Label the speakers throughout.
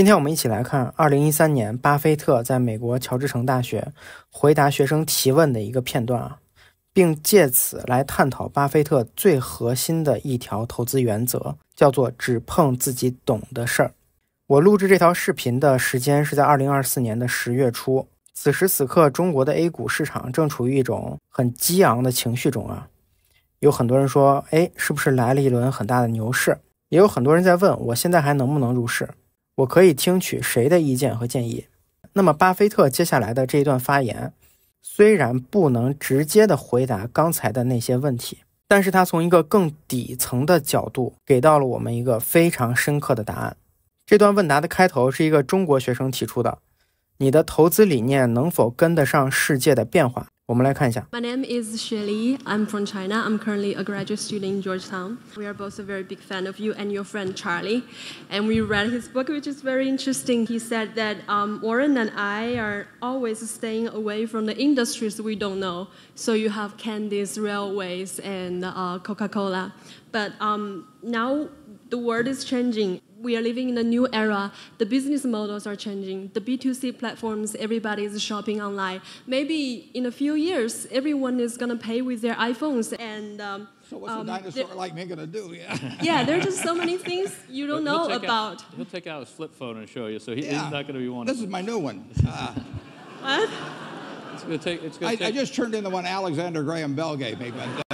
Speaker 1: 今天我们一起来看二零一三年巴菲特在美国乔治城大学回答学生提问的一个片段啊，并借此来探讨巴菲特最核心的一条投资原则，叫做只碰自己懂的事儿。我录制这条视频的时间是在二零二四年的十月初，此时此刻中国的 A 股市场正处于一种很激昂的情绪中啊，有很多人说，哎，是不是来了一轮很大的牛市？也有很多人在问，我现在还能不能入市？我可以听取谁的意见和建议？那么，巴菲特接下来的这一段发言，虽然不能直接的回答刚才的那些问题，但是他从一个更底层的角度，给到了我们一个非常深刻的答案。这段问答的开头是一个中国学生提出的：你的投资理念能否跟得上世界的变化？我们来看一下。
Speaker 2: My name is Shirley. I'm from China. I'm currently a graduate student in Georgetown. We are both a very big fan of you and your friend Charlie, and we read his book, which is very interesting. He said that um, Warren and I are always staying away from the industries we don't know. So you have candies, railways, and uh, Coca-Cola. But um, now the world is changing we are living in a new era. The business models are changing. The B2C platforms, everybody is shopping online. Maybe in a few years, everyone is going to pay with their iPhones. And um, so, what's um, a dinosaur
Speaker 3: like me going to do? Yeah. yeah, there are just so many things you don't he know he'll about. Out, he'll take out his flip phone and show you. So he, yeah. he's not going to be one. This is my new one. Uh, what? It's going to take. I, take. I just turned in the one Alexander Graham Bell gave me, but.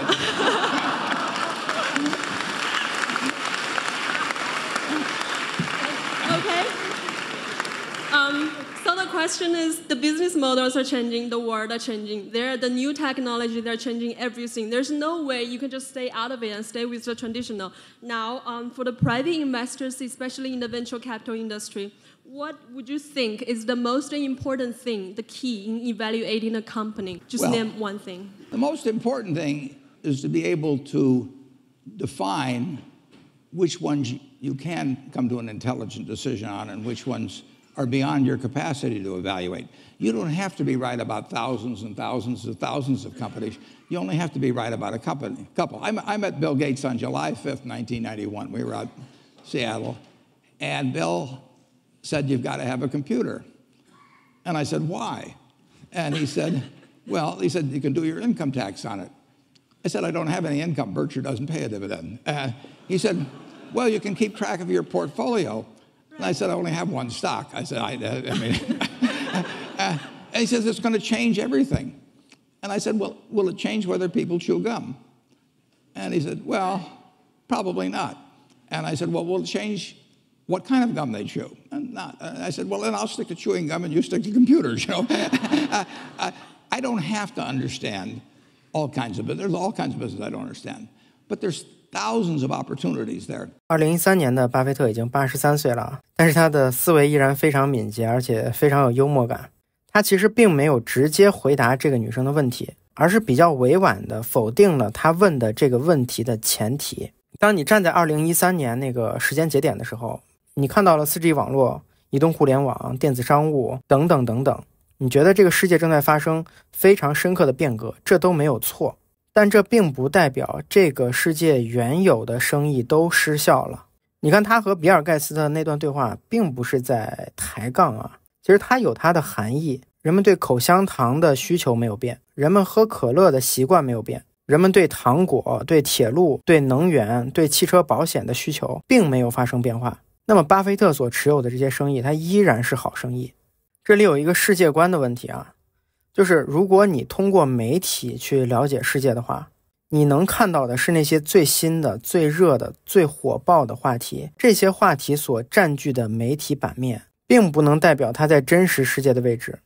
Speaker 2: question is the business models are changing, the world are changing. They're the new technology, they're changing everything. There's no way you can just stay out of it and stay with the traditional. Now, um, for the private investors, especially in the venture capital industry, what would you think is the most important thing, the key in evaluating a company? Just well, name one thing.
Speaker 3: The most important thing is to be able to define which ones you can come to an intelligent decision on and which ones are beyond your capacity to evaluate. You don't have to be right about thousands and thousands and thousands of companies. You only have to be right about a company, couple. I, I met Bill Gates on July 5th, 1991. We were out in Seattle. And Bill said, You've got to have a computer. And I said, Why? And he said, Well, he said, You can do your income tax on it. I said, I don't have any income. Berkshire doesn't pay a dividend. Uh, he said, Well, you can keep track of your portfolio. And I said, I only have one stock. I said, I, I mean, uh, and he says, it's going to change everything. And I said, well, will it change whether people chew gum? And he said, well, probably not. And I said, well, will it change what kind of gum they chew? And, not, and I said, well, then I'll stick to chewing gum and you stick to computers, you know. I, uh, uh, I don't have to understand all kinds of business. There's all kinds of business I don't understand. But there's
Speaker 1: 二零一三年的巴菲特已经八十三岁了，但是他的思维依然非常敏捷，而且非常有幽默感。他其实并没有直接回答这个女生的问题，而是比较委婉地否定了他问的这个问题的前提。当你站在二零一三年那个时间节点的时候，你看到了四 G 网络、移动互联网、电子商务等等等等，你觉得这个世界正在发生非常深刻的变革，这都没有错。但这并不代表这个世界原有的生意都失效了。你看他和比尔盖茨的那段对话，并不是在抬杠啊，其实它有它的含义。人们对口香糖的需求没有变，人们喝可乐的习惯没有变，人们对糖果、对铁路、对能源、对汽车保险的需求并没有发生变化。那么，巴菲特所持有的这些生意，它依然是好生意。这里有一个世界观的问题啊。就是如果你通过媒体去了解世界的话，你能看到的是那些最新的、最热的、最火爆的话题。这些话题所占据的媒体版面，并不能代表它在真实世界的位置，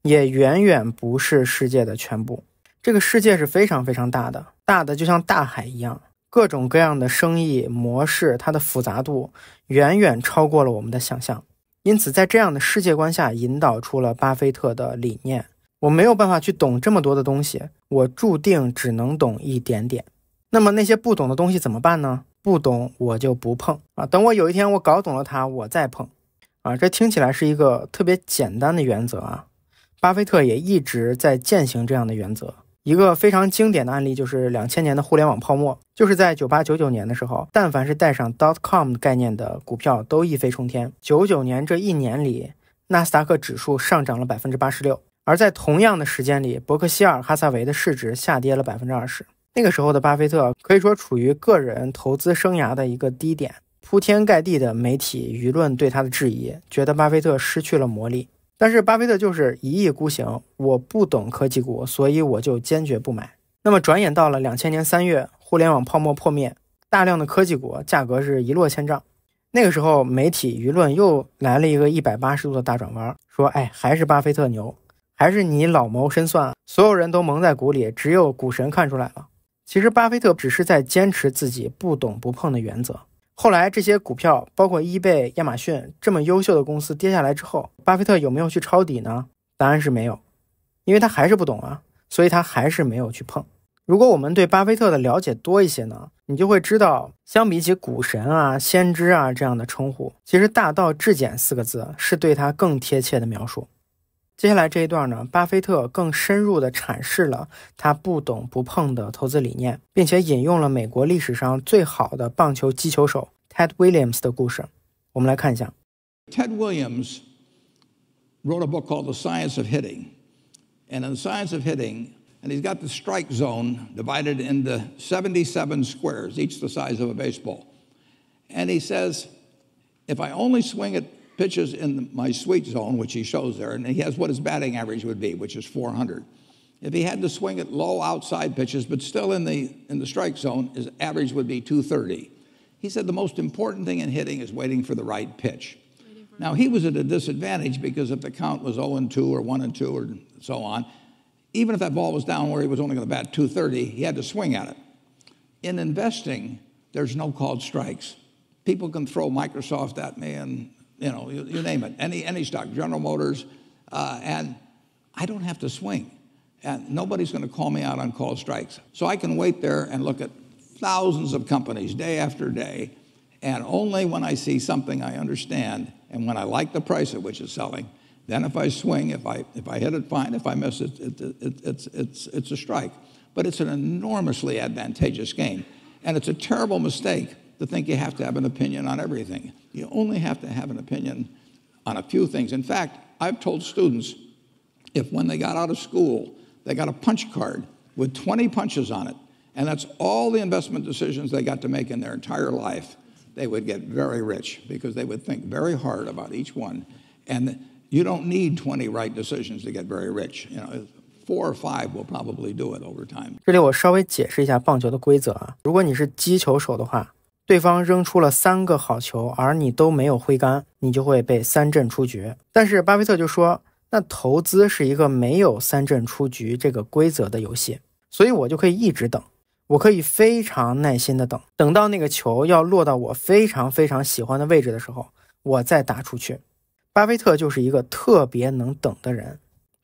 Speaker 1: 也远远不是世界的全部。这个世界是非常非常大的，大的就像大海一样。各种各样的生意模式，它的复杂度远远超过了我们的想象。因此，在这样的世界观下，引导出了巴菲特的理念。我没有办法去懂这么多的东西，我注定只能懂一点点。那么那些不懂的东西怎么办呢？不懂我就不碰啊！等我有一天我搞懂了它，我再碰啊！这听起来是一个特别简单的原则啊！巴菲特也一直在践行这样的原则。一个非常经典的案例就是两千年的互联网泡沫，就是在九八九九年的时候，但凡是带上 dot .com 概念的股票都一飞冲天。九九年这一年里，纳斯达克指数上涨了百分之八十六。而在同样的时间里，伯克希尔·哈萨维的市值下跌了百分之二十。那个时候的巴菲特可以说处于个人投资生涯的一个低点，铺天盖地的媒体舆论对他的质疑，觉得巴菲特失去了魔力。但是巴菲特就是一意孤行，我不懂科技股，所以我就坚决不买。那么转眼到了两千年三月，互联网泡沫破灭，大量的科技股价格是一落千丈。那个时候媒体舆论又来了一个一百八十度的大转弯，说，哎，还是巴菲特牛。还是你老谋深算，所有人都蒙在鼓里，只有股神看出来了。其实巴菲特只是在坚持自己不懂不碰的原则。后来这些股票，包括伊贝、亚马逊这么优秀的公司跌下来之后，巴菲特有没有去抄底呢？答案是没有，因为他还是不懂啊，所以他还是没有去碰。如果我们对巴菲特的了解多一些呢，你就会知道，相比起股神啊、先知啊这样的称呼，其实大道至简四个字是对他更贴切的描述。接下来这一段呢，巴菲特更深入地阐释了他不懂不碰的投资理念，并且引用了美国历史上最好的棒球击球手 Ted Williams 的故事。我们来看一下。Ted
Speaker 3: Williams wrote a book called The Science of Hitting, and in The Science of Hitting, and he's got the strike zone divided into 77 squares, each the size of a baseball, and he says, if I only swing it pitches in my sweet zone, which he shows there, and he has what his batting average would be, which is 400. If he had to swing at low outside pitches, but still in the, in the strike zone, his average would be 230. He said the most important thing in hitting is waiting for the right pitch. Now, he was at a disadvantage because if the count was 0 and 2 or 1 and 2 or so on, even if that ball was down where he was only going to bat 230, he had to swing at it. In investing, there's no called strikes. People can throw Microsoft at me and you know, you, you name it, any, any stock, General Motors, uh, and I don't have to swing. And nobody's going to call me out on call strikes. So I can wait there and look at thousands of companies day after day, and only when I see something I understand and when I like the price at which it's selling, then if I swing, if I, if I hit it, fine. If I miss it, it, it it's, it's, it's a strike. But it's an enormously advantageous game. And it's a terrible mistake to think you have to have an opinion on everything. You only have to have an opinion on a few things. In fact, I've told students if when they got out of school, they got a punch card with 20 punches on it, and that's all the investment decisions they got to make in their entire life, they would get very rich because they would think very hard about each one. And you don't need 20 right decisions to get very rich. You know, four or five will probably do it over time.
Speaker 1: 这里我稍微解释一下棒球的规则啊，如果你是击球手的话。对方扔出了三个好球，而你都没有挥杆，你就会被三振出局。但是巴菲特就说：“那投资是一个没有三振出局这个规则的游戏，所以我就可以一直等，我可以非常耐心的等，等到那个球要落到我非常非常喜欢的位置的时候，我再打出去。”巴菲特就是一个特别能等的人，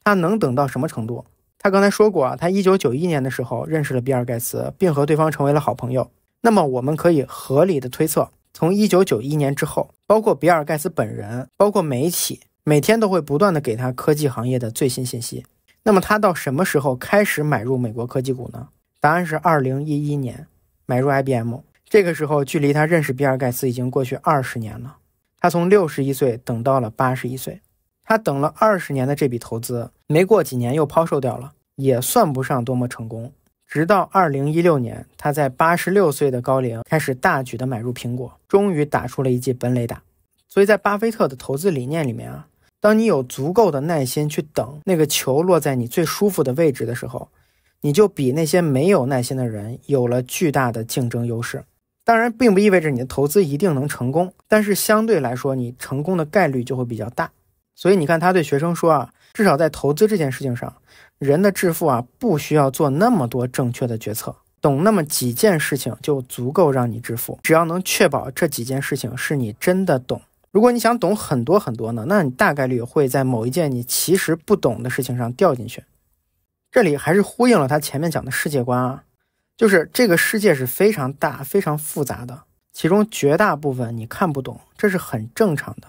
Speaker 1: 他能等到什么程度？他刚才说过啊，他一九九一年的时候认识了比尔盖茨，并和对方成为了好朋友。那么我们可以合理的推测，从一九九一年之后，包括比尔盖茨本人，包括媒体，每天都会不断的给他科技行业的最新信息。那么他到什么时候开始买入美国科技股呢？答案是二零一一年买入 IBM。这个时候距离他认识比尔盖茨已经过去二十年了。他从六十一岁等到了八十一岁，他等了二十年的这笔投资，没过几年又抛售掉了，也算不上多么成功。直到二零一六年，他在八十六岁的高龄开始大举的买入苹果，终于打出了一记本垒打。所以在巴菲特的投资理念里面啊，当你有足够的耐心去等那个球落在你最舒服的位置的时候，你就比那些没有耐心的人有了巨大的竞争优势。当然，并不意味着你的投资一定能成功，但是相对来说，你成功的概率就会比较大。所以你看，他对学生说啊，至少在投资这件事情上，人的致富啊，不需要做那么多正确的决策，懂那么几件事情就足够让你致富。只要能确保这几件事情是你真的懂。如果你想懂很多很多呢，那你大概率会在某一件你其实不懂的事情上掉进去。这里还是呼应了他前面讲的世界观啊，就是这个世界是非常大、非常复杂的，其中绝大部分你看不懂，这是很正常的。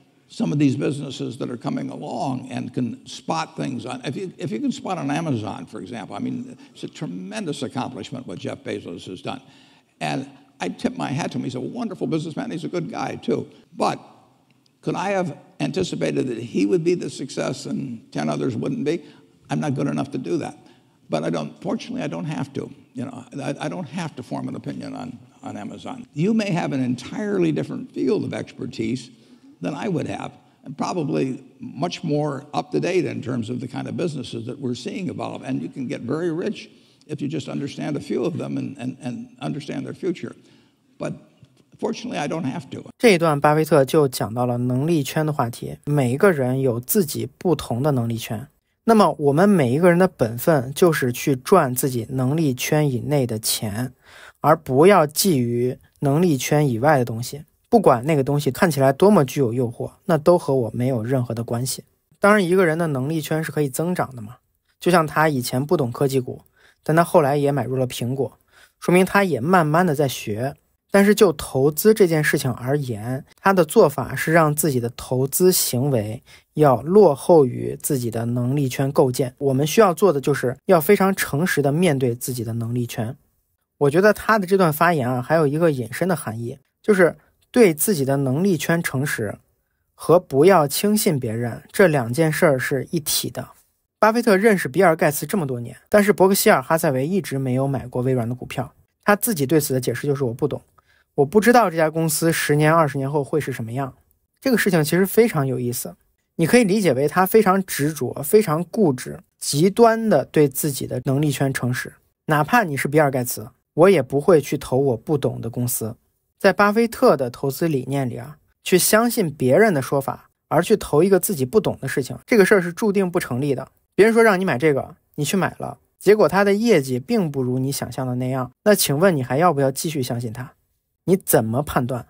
Speaker 3: some of these businesses that are coming along and can spot things on. If you, if you can spot on Amazon, for example, I mean, it's a tremendous accomplishment what Jeff Bezos has done. And I tip my hat to him. He's a wonderful businessman. He's a good guy, too. But could I have anticipated that he would be the success and 10 others wouldn't be? I'm not good enough to do that. But I don't, fortunately, I don't have to. You know, I, I don't have to form an opinion on, on Amazon. You may have an entirely different field of expertise than I would have, and probably much more up to date in terms of the kind of businesses that we're seeing evolve. And you can get very rich if you just understand a few of them and, and, and understand their future. But fortunately, I don't have
Speaker 1: 这一段，巴菲特就讲到了能力圈的话题。每一个人有自己不同的能力圈，那么我们每一个人的本分就是去赚自己能力圈以内的钱，而不要觊觎能力圈以外的东西。不管那个东西看起来多么具有诱惑，那都和我没有任何的关系。当然，一个人的能力圈是可以增长的嘛。就像他以前不懂科技股，但他后来也买入了苹果，说明他也慢慢的在学。但是就投资这件事情而言，他的做法是让自己的投资行为要落后于自己的能力圈构建。我们需要做的就是要非常诚实的面对自己的能力圈。我觉得他的这段发言啊，还有一个隐身的含义，就是。对自己的能力圈诚实，和不要轻信别人这两件事儿是一体的。巴菲特认识比尔·盖茨这么多年，但是伯克希尔·哈撒韦一直没有买过微软的股票。他自己对此的解释就是：我不懂，我不知道这家公司十年、二十年后会是什么样。这个事情其实非常有意思，你可以理解为他非常执着、非常固执、极端的对自己的能力圈诚实。哪怕你是比尔·盖茨，我也不会去投我不懂的公司。在巴菲特的投资理念里啊，去相信别人的说法，而去投一个自己不懂的事情，这个事儿是注定不成立的。别人说让你买这个，你去买了，结果他的业绩并不如你想象的那样，那请问你还要不要继续相信他？你怎么判断？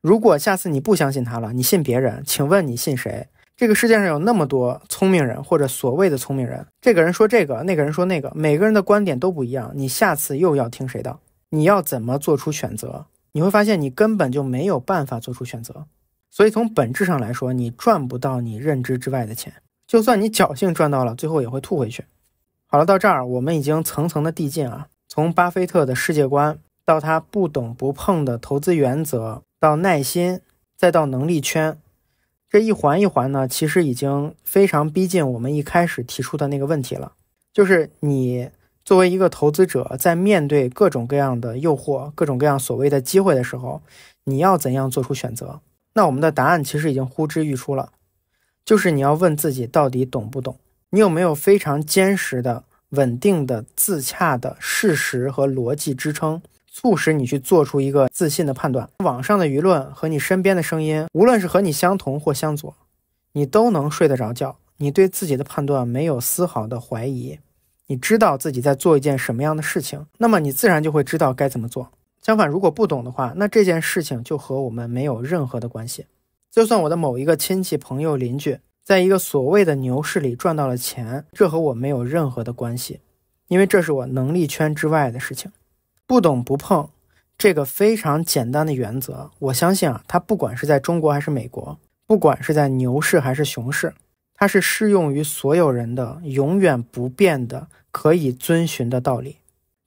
Speaker 1: 如果下次你不相信他了，你信别人，请问你信谁？这个世界上有那么多聪明人或者所谓的聪明人，这个人说这个，那个人说那个，每个人的观点都不一样，你下次又要听谁的？你要怎么做出选择？你会发现，你根本就没有办法做出选择，所以从本质上来说，你赚不到你认知之外的钱。就算你侥幸赚到了，最后也会吐回去。好了，到这儿我们已经层层的递进啊，从巴菲特的世界观，到他不懂不碰的投资原则，到耐心，再到能力圈，这一环一环呢，其实已经非常逼近我们一开始提出的那个问题了，就是你。作为一个投资者，在面对各种各样的诱惑、各种各样所谓的机会的时候，你要怎样做出选择？那我们的答案其实已经呼之欲出了，就是你要问自己到底懂不懂，你有没有非常坚实的、稳定的、自洽的事实和逻辑支撑，促使你去做出一个自信的判断。网上的舆论和你身边的声音，无论是和你相同或相左，你都能睡得着觉，你对自己的判断没有丝毫的怀疑。你知道自己在做一件什么样的事情，那么你自然就会知道该怎么做。相反，如果不懂的话，那这件事情就和我们没有任何的关系。就算我的某一个亲戚、朋友、邻居，在一个所谓的牛市里赚到了钱，这和我没有任何的关系，因为这是我能力圈之外的事情。不懂不碰，这个非常简单的原则，我相信啊，它不管是在中国还是美国，不管是在牛市还是熊市。它是适用于所有人的、永远不变的、可以遵循的道理。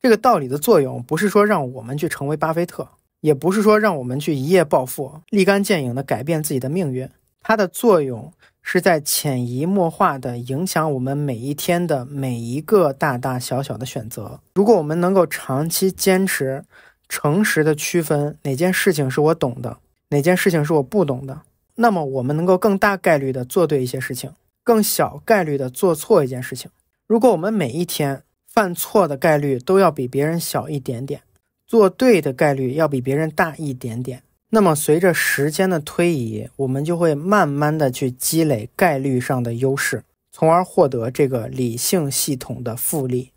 Speaker 1: 这个道理的作用不是说让我们去成为巴菲特，也不是说让我们去一夜暴富、立竿见影地改变自己的命运。它的作用是在潜移默化地影响我们每一天的每一个大大小小的选择。如果我们能够长期坚持，诚实地区分哪件事情是我懂的，哪件事情是我不懂的。那么我们能够更大概率的做对一些事情，更小概率的做错一件事情。如果我们每一天犯错的概率都要比别人小一点点，做对的概率要比别人大一点点，那么随着时间的推移，我们就会慢慢的去积累概率上的优势，从而获得这个理性系统的复利。